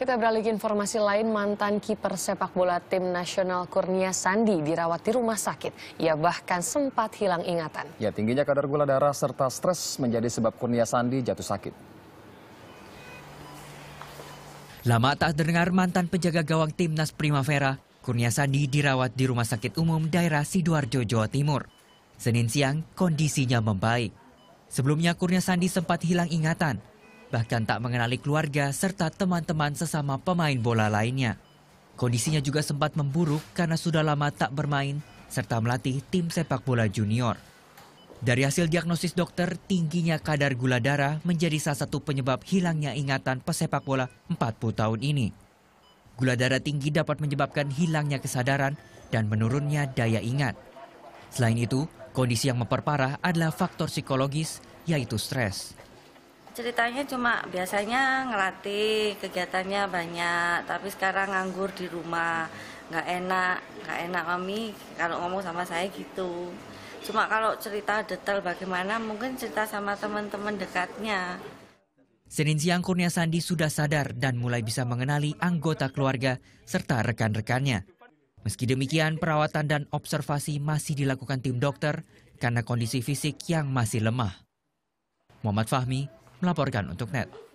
Kita beralih ke informasi lain, mantan kiper sepak bola tim nasional Kurnia Sandi dirawat di rumah sakit. Ia bahkan sempat hilang ingatan. Ya, tingginya kadar gula darah serta stres menjadi sebab Kurnia Sandi jatuh sakit. Lama tak terdengar mantan penjaga gawang timnas Primavera, Kurnia Sandi dirawat di Rumah Sakit Umum Daerah Sidoarjo, Jawa Timur. Senin siang, kondisinya membaik. Sebelumnya Kurnia Sandi sempat hilang ingatan bahkan tak mengenali keluarga serta teman-teman sesama pemain bola lainnya. Kondisinya juga sempat memburuk karena sudah lama tak bermain serta melatih tim sepak bola junior. Dari hasil diagnosis dokter, tingginya kadar gula darah menjadi salah satu penyebab hilangnya ingatan pesepak bola 40 tahun ini. Gula darah tinggi dapat menyebabkan hilangnya kesadaran dan menurunnya daya ingat. Selain itu, kondisi yang memperparah adalah faktor psikologis, yaitu stres ceritanya cuma biasanya ngelatih kegiatannya banyak tapi sekarang nganggur di rumah nggak enak nggak enak mami kalau ngomong sama saya gitu cuma kalau cerita detail bagaimana mungkin cerita sama teman-teman dekatnya Senin siang Kurnia Sandi sudah sadar dan mulai bisa mengenali anggota keluarga serta rekan-rekannya. Meski demikian, perawatan dan observasi masih dilakukan tim dokter karena kondisi fisik yang masih lemah. Muhammad Fahmi, melaporkan untuk NET.